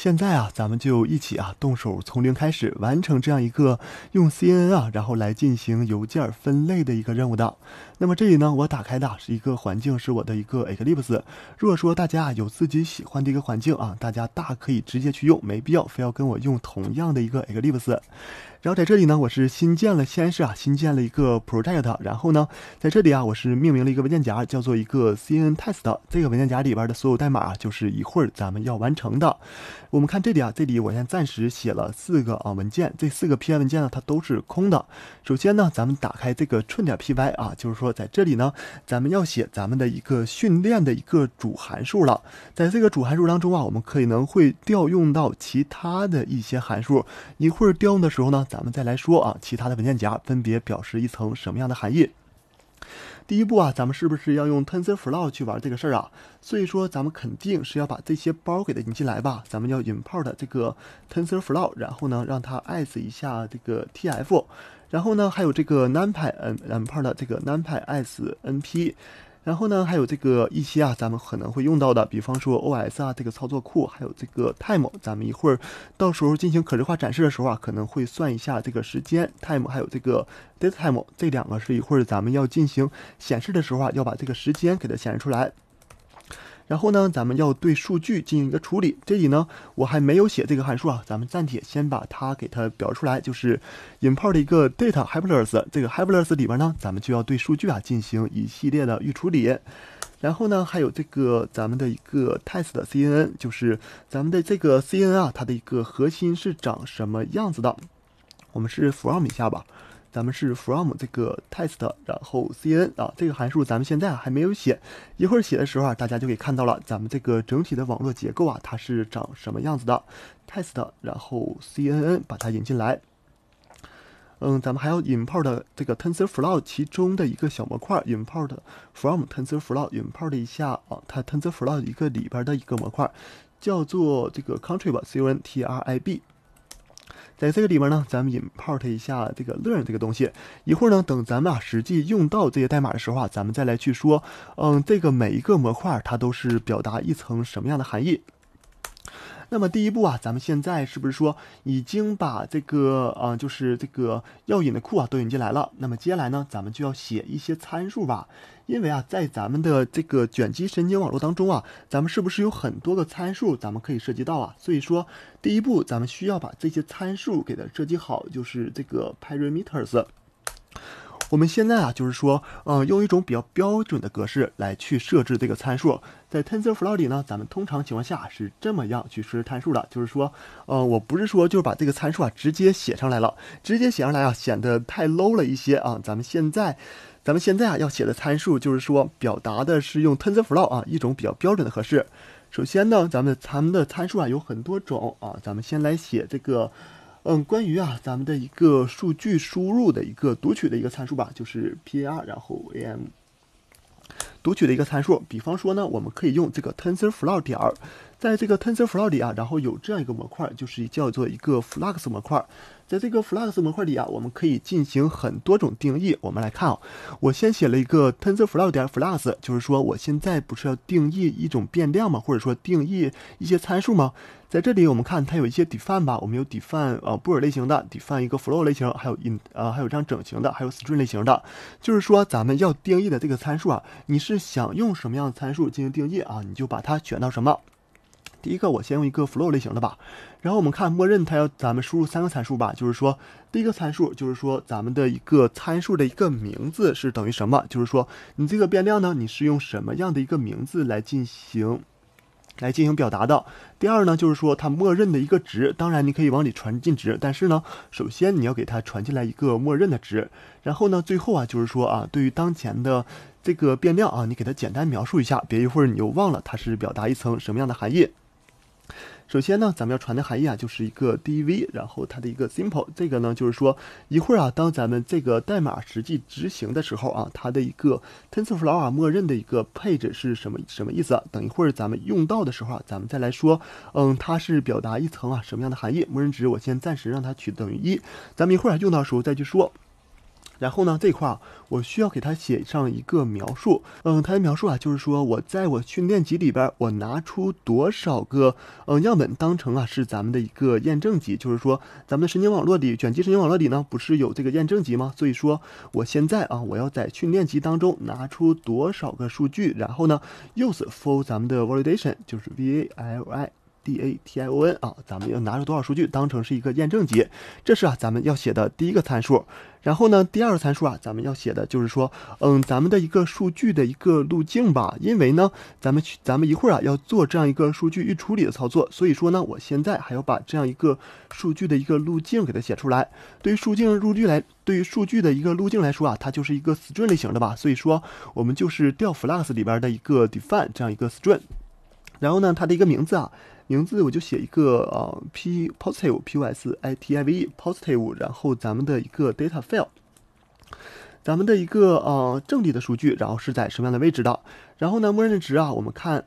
现在啊，咱们就一起啊，动手从零开始完成这样一个用 CNN 啊，然后来进行邮件分类的一个任务的。那么这里呢，我打开的是一个环境，是我的一个 Eclipse。如果说大家有自己喜欢的一个环境啊，大家大可以直接去用，没必要非要跟我用同样的一个 Eclipse。然后在这里呢，我是新建了，先是啊新建了一个 project，然后呢，在这里啊，我是命名了一个文件夹，叫做一个 cnn test。这个文件夹里边的所有代码啊，就是一会儿咱们要完成的。我们看这里啊，这里我先暂时写了四个啊文件，这四个 py 文件呢，它都是空的。首先呢，咱们打开这个 t r p y 啊，就是说在这里呢，咱们要写咱们的一个训练的一个主函数了。在这个主函数当中啊，我们可能会调用到其他的一些函数，一会儿调用的时候呢。咱们再来说啊，其他的文件夹分别表示一层什么样的含义？第一步啊，咱们是不是要用 TensorFlow 去玩这个事儿啊？所以说，咱们肯定是要把这些包给它引进来吧。咱们要 import 这个 TensorFlow，然后呢，让它 as 一下这个 TF，然后呢，还有这个 NumPy，嗯 i m p o 的这个 NumPy as NP。然后呢，还有这个一些啊，咱们可能会用到的，比方说 O S 啊，这个操作库，还有这个 time，咱们一会儿到时候进行可视化展示的时候啊，可能会算一下这个时间 time，还有这个 date time，这两个是一会儿咱们要进行显示的时候啊，要把这个时间给它显示出来。然后呢，咱们要对数据进行一个处理。这里呢，我还没有写这个函数啊，咱们暂且先把它给它表出来，就是引泡的一个 data helpers。这个 helpers 里边呢，咱们就要对数据啊进行一系列的预处理。然后呢，还有这个咱们的一个 test CNN，就是咱们的这个 CNN 啊，它的一个核心是长什么样子的？我们是伏 m 一下吧。咱们是 from 这个 test，然后 c n 啊，这个函数咱们现在啊还没有写，一会儿写的时候啊，大家就可以看到了，咱们这个整体的网络结构啊，它是长什么样子的。test，然后 cnn 把它引进来。嗯，咱们还要 import 这个 tensorflow 其中的一个小模块，import from tensorflow import 一下啊，它 tensorflow 一个里边的一个模块叫做这个 contrib，c o n t r i b。在这个里边呢，咱们 import 一下这个 learn 这个东西。一会儿呢，等咱们啊实际用到这些代码的时候啊，咱们再来去说，嗯，这个每一个模块它都是表达一层什么样的含义。那么第一步啊，咱们现在是不是说已经把这个啊，就是这个要引的库啊都引进来了？那么接下来呢，咱们就要写一些参数吧。因为啊，在咱们的这个卷积神经网络当中啊，咱们是不是有很多的参数，咱们可以涉及到啊？所以说，第一步咱们需要把这些参数给它设计好，就是这个 parameters。我们现在啊，就是说，嗯，用一种比较标准的格式来去设置这个参数。在 TensorFlow 里呢，咱们通常情况下是这么样去设置参数的，就是说，嗯，我不是说就是把这个参数啊直接写上来了，直接写上来啊显得太 low 了一些啊。咱们现在，咱们现在啊要写的参数，就是说表达的是用 TensorFlow 啊一种比较标准的格式。首先呢，咱们咱们的参数啊有很多种啊，咱们先来写这个。嗯，关于啊咱们的一个数据输入的一个读取的一个参数吧，就是 P A R，然后 A M，读取的一个参数。比方说呢，我们可以用这个 TensorFlow 点，在这个 TensorFlow 里啊，然后有这样一个模块，就是叫做一个 Flux 模块。在这个 Flux 模块里啊，我们可以进行很多种定义。我们来看啊，我先写了一个 TensorFlow 点 Flux，就是说我现在不是要定义一种变量吗？或者说定义一些参数吗？在这里，我们看它有一些 define 吧，我们有 define，呃布尔类型的 define，一个 flow 类型，还有 in，呃还有这样整形的，还有 string 类型的。就是说咱们要定义的这个参数啊，你是想用什么样的参数进行定义啊？你就把它选到什么。第一个，我先用一个 flow 类型的吧。然后我们看，默认它要咱们输入三个参数吧。就是说，第一个参数就是说咱们的一个参数的一个名字是等于什么？就是说你这个变量呢，你是用什么样的一个名字来进行？来进行表达的。第二呢，就是说它默认的一个值，当然你可以往里传进值，但是呢，首先你要给它传进来一个默认的值。然后呢，最后啊，就是说啊，对于当前的这个变量啊，你给它简单描述一下，别一会儿你又忘了它是表达一层什么样的含义。首先呢，咱们要传的含义啊，就是一个 D V，然后它的一个 simple，这个呢就是说一会儿啊，当咱们这个代码实际执行的时候啊，它的一个 TensorFlow 默认的一个配置是什么什么意思？啊？等一会儿咱们用到的时候啊，咱们再来说，嗯，它是表达一层啊什么样的含义？默认值我先暂时让它取等于一，咱们一会儿用到时候再去说。然后呢，这块儿我需要给它写上一个描述。嗯，它的描述啊，就是说我在我训练集里边，我拿出多少个嗯样本当成啊是咱们的一个验证集。就是说，咱们神经网络里卷积神经网络里呢，不是有这个验证集吗？所以说，我现在啊，我要在训练集当中拿出多少个数据，然后呢，use for 咱们的 validation，就是 vali。d a t i o n 啊，咱们要拿出多少数据当成是一个验证集？这是啊，咱们要写的第一个参数。然后呢，第二个参数啊，咱们要写的就是说，嗯，咱们的一个数据的一个路径吧。因为呢，咱们去，咱们一会儿啊要做这样一个数据预处理的操作，所以说呢，我现在还要把这样一个数据的一个路径给它写出来。对于数径、入据来，对于数据的一个路径来说啊，它就是一个 string 类型的吧。所以说，我们就是调 f l a s h 里边的一个 define 这样一个 string。然后呢，它的一个名字啊。名字我就写一个啊，p positive p y s i t i v e positive，然后咱们的一个 data file，咱们的一个呃正体的数据，然后是在什么样的位置的？然后呢，默认的值啊，我们看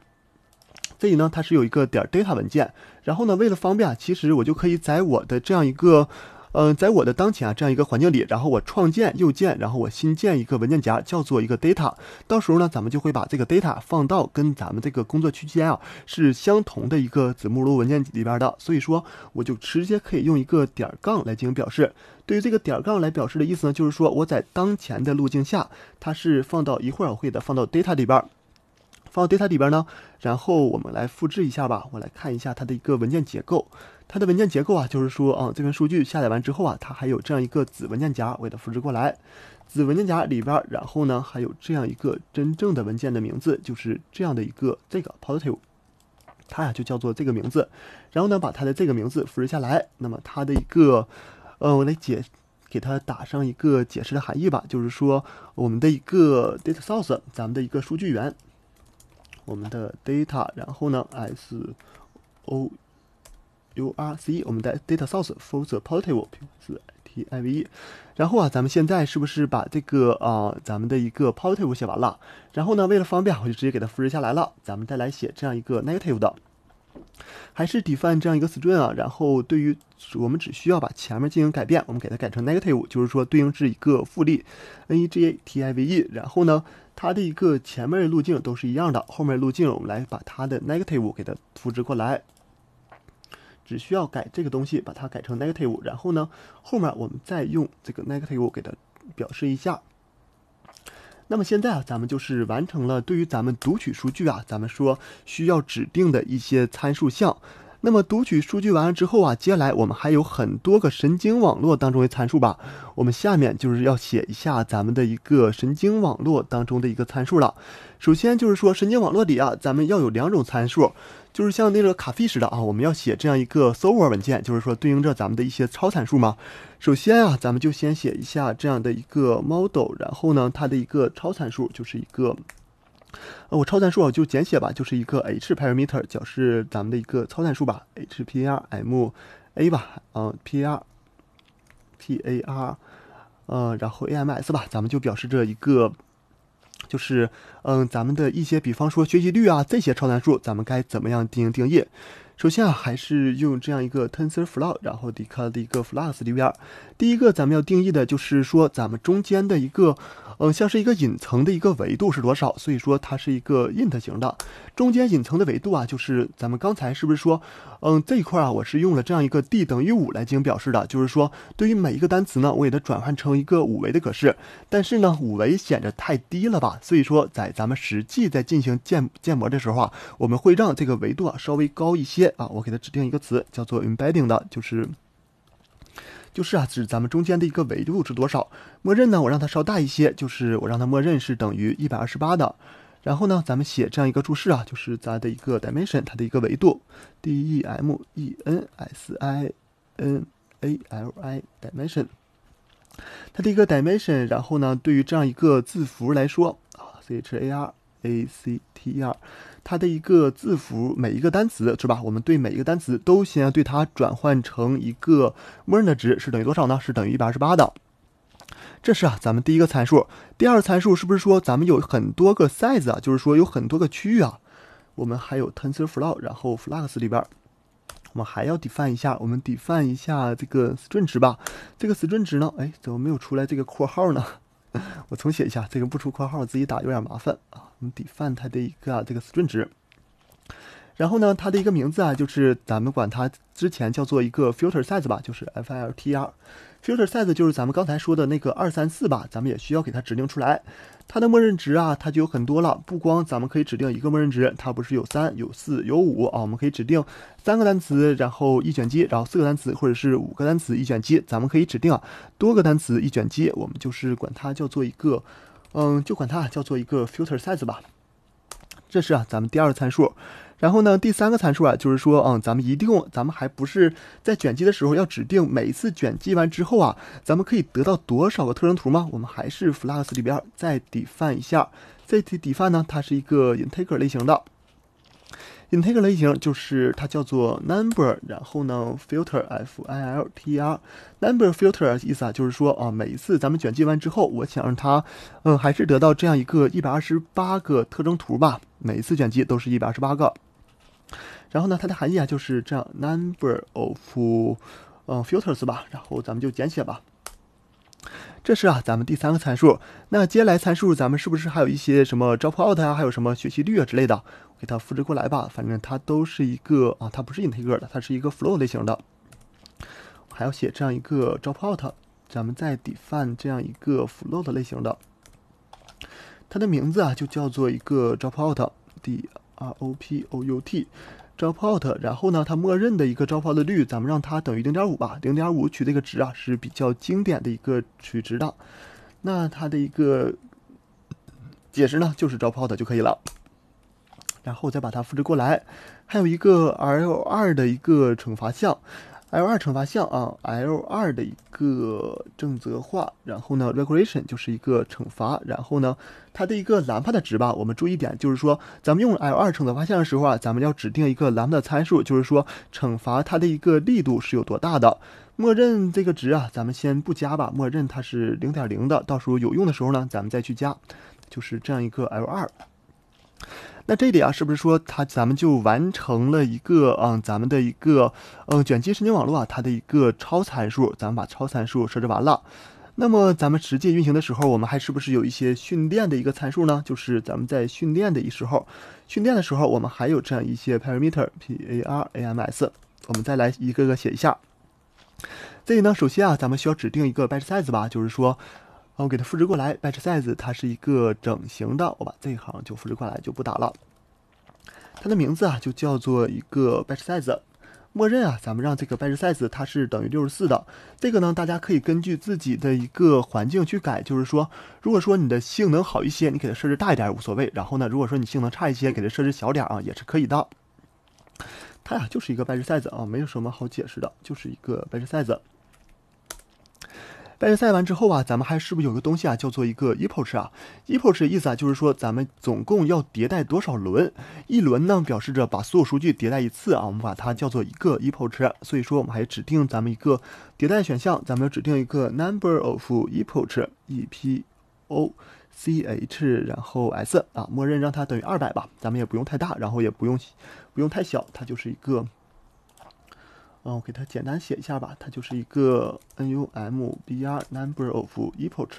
这里呢，它是有一个点 data 文件，然后呢，为了方便啊，其实我就可以在我的这样一个。嗯，在我的当前啊这样一个环境里，然后我创建右键，然后我新建一个文件夹，叫做一个 data。到时候呢，咱们就会把这个 data 放到跟咱们这个工作区间啊是相同的一个子目录文件里边的。所以说，我就直接可以用一个点杠来进行表示。对于这个点杠来表示的意思呢，就是说我在当前的路径下，它是放到一会儿我会的放到 data 里边。放到 data 里边呢，然后我们来复制一下吧。我来看一下它的一个文件结构，它的文件结构啊，就是说，啊，这篇数据下载完之后啊，它还有这样一个子文件夹，我给它复制过来。子文件夹里边，然后呢，还有这样一个真正的文件的名字，就是这样的一个这个 positive，它呀就叫做这个名字。然后呢，把它的这个名字复制下来。那么它的一个，呃，我来解，给它打上一个解释的含义吧，就是说，我们的一个 data source，咱们的一个数据源。我们的 data，然后呢，s o u r c，我们的 data source for the portable 是 t i v，然后啊，咱们现在是不是把这个啊，咱们的一个 portable 写完了？然后呢，为了方便，我就直接给它复制下来了。咱们再来写这样一个 native e g 的。还是 define 这样一个 string 啊，然后对于我们只需要把前面进行改变，我们给它改成 negative，就是说对应是一个复利 n e g a t i v e 然后呢，它的一个前面的路径都是一样的，后面路径我们来把它的 negative 给它复制过来，只需要改这个东西，把它改成 negative，然后呢，后面我们再用这个 negative 给它表示一下。那么现在啊，咱们就是完成了对于咱们读取数据啊，咱们说需要指定的一些参数项。那么读取数据完了之后啊，接下来我们还有很多个神经网络当中的参数吧。我们下面就是要写一下咱们的一个神经网络当中的一个参数了。首先就是说神经网络里啊，咱们要有两种参数，就是像那个卡菲似的啊，我们要写这样一个 s o r v e r 文件，就是说对应着咱们的一些超参数嘛。首先啊，咱们就先写一下这样的一个 model，然后呢，它的一个超参数就是一个。呃，我超参数啊，就简写吧，就是一个 h parameter，表示咱们的一个超参数吧，h p r m a 吧，嗯，p r，p a r，嗯，然后 a m s 吧，咱们就表示这一个，就是嗯，咱们的一些，比方说学习率啊这些超参数，咱们该怎么样进行定义？首先啊，还是用这样一个 TensorFlow，然后底下的一个 Flask 里边儿。第一个，咱们要定义的就是说，咱们中间的一个，嗯，像是一个隐层的一个维度是多少？所以说它是一个 int 型的。中间隐层的维度啊，就是咱们刚才是不是说，嗯，这一块啊，我是用了这样一个 d 等于五来进行表示的，就是说对于每一个单词呢，我给它转换成一个五维的格式。但是呢，五维显着太低了吧？所以说在咱们实际在进行建建模的时候啊，我们会让这个维度啊稍微高一些。啊，我给它指定一个词叫做 embedding 的，就是就是啊，指咱们中间的一个维度是多少？默认呢，我让它稍大一些，就是我让它默认是等于一百二十八的。然后呢，咱们写这样一个注释啊，就是咱的一个 dimension，它的一个维度，d e m e n s i n a l i dimension，它的一个 dimension。然后呢，对于这样一个字符来说啊，c h a r。actr，它的一个字符，每一个单词是吧？我们对每一个单词都先要对它转换成一个默认的值，是等于多少呢？是等于一百二十八的。这是啊，咱们第一个参数。第二参数是不是说咱们有很多个 size 啊？就是说有很多个区域啊。我们还有 TensorFlow，然后 f l u x 里边，我们还要 define 一下，我们 define 一下这个 string 值吧。这个 string 值呢，哎，怎么没有出来这个括号呢？我重写一下，这个不出括号，自己打有点麻烦啊。我们 define 它的一个这个 string 值，然后呢，它的一个名字啊，就是咱们管它之前叫做一个 filter size 吧，就是 f l t r。filter size 就是咱们刚才说的那个二三四吧，咱们也需要给它指定出来。它的默认值啊，它就有很多了。不光咱们可以指定一个默认值，它不是有三、有四、有五啊？我们可以指定三个单词，然后一卷积，然后四个单词，或者是五个单词一卷积，咱们可以指定多个单词一卷积。我们就是管它叫做一个，嗯，就管它叫做一个 filter size 吧。这是啊，咱们第二个参数。然后呢，第三个参数啊，就是说，嗯，咱们一定，咱们还不是在卷积的时候要指定每一次卷积完之后啊，咱们可以得到多少个特征图吗？我们还是 f l a x 里边再 define 一下。这 define 呢，它是一个 integer 类型的。Intake 类型就是它叫做 number，然后呢 filter f i l t e r number filter 意思啊，就是说啊，每一次咱们卷积完之后，我想让它，嗯，还是得到这样一个一百二十八个特征图吧，每一次卷积都是一百二十八个。然后呢，它的含义啊就是这样 number of 嗯 filters 吧，然后咱们就简写吧。这是啊咱们第三个参数，那接下来参数咱们是不是还有一些什么 dropout 啊，还有什么学习率啊之类的？给它复制过来吧，反正它都是一个啊，它不是 i n t e g e r 的，它是一个 f l o w 类型的。还要写这样一个 dropout，咱们再 define 这样一个 float 类型的，它的名字啊就叫做一个 dropout，D R O P O U T，dropout。然后呢，它默认的一个 dropout 率，咱们让它等于零点五吧，零点五取这个值啊是比较经典的一个取值的。那它的一个解释呢，就是 dropout 就可以了。然后再把它复制过来，还有一个 L2 的一个惩罚项，L2 惩罚项啊，L2 的一个正则化。然后呢 r e g u l a r a t i o n 就是一个惩罚。然后呢，它的一个 lambda 的值吧，我们注意点就是说，咱们用 L2 惩罚项的时候啊，咱们要指定一个 lambda 参数，就是说惩罚它的一个力度是有多大的。默认这个值啊，咱们先不加吧，默认它是零点零的。到时候有用的时候呢，咱们再去加。就是这样一个 L2。那这里啊，是不是说它咱们就完成了一个嗯，咱们的一个嗯卷积神经网络啊，它的一个超参数，咱们把超参数设置完了。那么咱们实际运行的时候，我们还是不是有一些训练的一个参数呢？就是咱们在训练的时候，训练的时候我们还有这样一些 parameter p a r a m s，我们再来一个个写一下。这里呢，首先啊，咱们需要指定一个 batch size 吧，就是说。然后给它复制过来，batch size 它是一个整形的，我把这一行就复制过来就不打了。它的名字啊就叫做一个 batch size，默认啊咱们让这个 batch size 它是等于六十四的。这个呢大家可以根据自己的一个环境去改，就是说如果说你的性能好一些，你给它设置大一点也无所谓。然后呢如果说你性能差一些，给它设置小点啊也是可以的。它呀就是一个 batch size 啊，没有什么好解释的，就是一个 batch size。半决赛完之后啊，咱们还是不是有个东西啊，叫做一个 epoch 啊？epoch 的意思啊，就是说咱们总共要迭代多少轮？一轮呢，表示着把所有数据迭代一次啊，我们把它叫做一个 epoch。所以说，我们还指定咱们一个迭代选项，咱们指定一个 number of e p o c h e p o c h，然后 s 啊，默认让它等于二百吧，咱们也不用太大，然后也不用不用太小，它就是一个。嗯，我给它简单写一下吧，它就是一个 n u m b r number of epochs。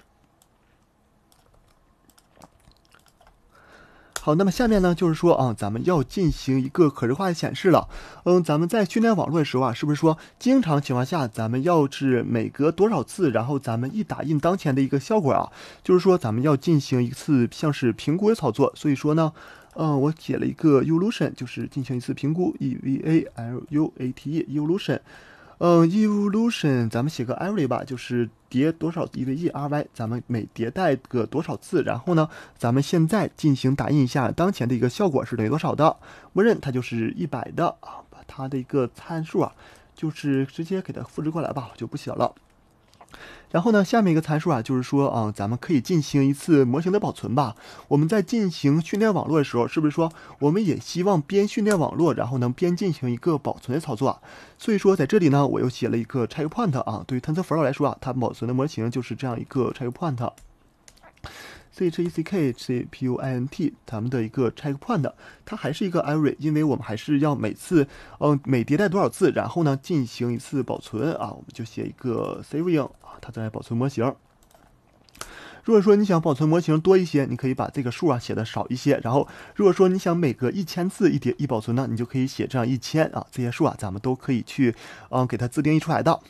好，那么下面呢，就是说啊，咱们要进行一个可视化的显示了。嗯，咱们在训练网络的时候啊，是不是说经常情况下，咱们要是每隔多少次，然后咱们一打印当前的一个效果啊，就是说咱们要进行一次像是评估的操作。所以说呢，嗯，我写了一个 e v l u a t i o n 就是进行一次评估，evaluate e v a l u t i o n 嗯，evolution，咱们写个 every 吧，就是叠多少一个 e r y，咱们每迭代个多少次，然后呢，咱们现在进行打印一下当前的一个效果是等于多少的，默认它就是一百的啊，把它的一个参数啊，就是直接给它复制过来吧，就不写了。然后呢，下面一个参数啊，就是说啊，咱们可以进行一次模型的保存吧。我们在进行训练网络的时候，是不是说我们也希望边训练网络，然后能边进行一个保存的操作？所以说在这里呢，我又写了一个 checkpoint 啊。对于探测 o w 来说啊，它保存的模型就是这样一个 checkpoint。check CPUINT，咱们的一个 check point 它还是一个 every，因为我们还是要每次，嗯，每迭代多少次，然后呢进行一次保存啊，我们就写一个 saving 啊，它在保存模型。如果说你想保存模型多一些，你可以把这个数啊写的少一些，然后如果说你想每隔一千次一叠一保存呢，你就可以写这样一千啊，这些数啊，咱们都可以去，嗯，给它自定义出来的。